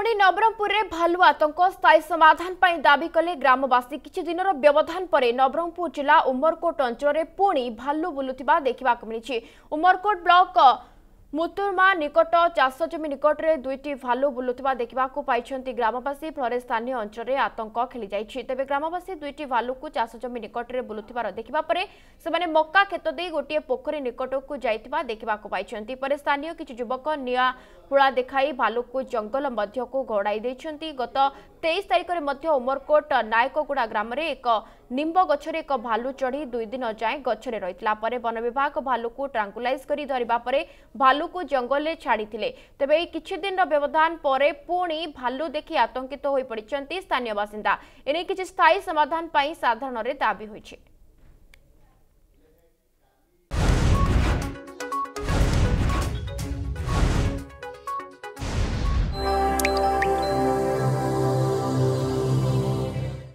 पुणी नवरंगपुर में भालू आतंक स्थायी समाधान दावी कले ग्रामवासी किसी दिन व्यवधान पर नवरंगपुर जिला उमरकोट अंचल पुणी भालू बुलू देखा मिली उमरकोट ब्लक ମୁତୁରମା ନିକଟ ଚାଷ ଜମି ନିକଟରେ ଦୁଇଟି ଭାଲୁ ବୁଲୁଥିବା ଦେଖିବାକୁ ପାଇଛନ୍ତି ଗ୍ରାମବାସୀ ଫଳରେ ସ୍ଥାନୀୟ ଅଞ୍ଚଳରେ ଆତଙ୍କ ଖେଳିଯାଇଛି ତେବେ ଗ୍ରାମବାସୀ ଦୁଇଟି ଭାଲୁକୁ ଚାଷ ଜମି ନିକଟରେ ବୁଲୁଥିବାର ଦେଖିବା ପରେ ସେମାନେ ମକା କ୍ଷେତ ଦେଇ ଗୋଟିଏ ପୋଖରୀ ନିକଟକୁ ଯାଇଥିବା ଦେଖିବାକୁ ପାଇଛନ୍ତି ପରେ ସ୍ଥାନୀୟ କିଛି ଯୁବକ ନିଆଁ ହୁଳା ଦେଖାଇ ଭାଲୁକୁ ଜଙ୍ଗଲ ମଧ୍ୟକୁ ଘୋଡ଼ାଇ ଦେଇଛନ୍ତି ଗତ ତେଇଶ ତାରିଖରେ ମଧ୍ୟ ଉମରକୋଟ ନାୟକଗୁଡ଼ା ଗ୍ରାମରେ ଏକ নিম্ব গছরে এক ভালু চড়ি দুই দিন যায় গছরে রয়েছে পরে বন বিভাগ ভালুকু ট্রাঙ্কুলাইজ করে ধরা পরে ভালুকু জঙ্গলে ছাড়িলে তবে এই কিছুদিনর ব্যবধান পরে পুঁ ভালু দেখি আতঙ্কিত হয়ে পড়ছেন স্থানীয় বাসিন্দা এনে কিছু স্থায়ী সমাধান পাই সাধারণের দাবি হয়েছে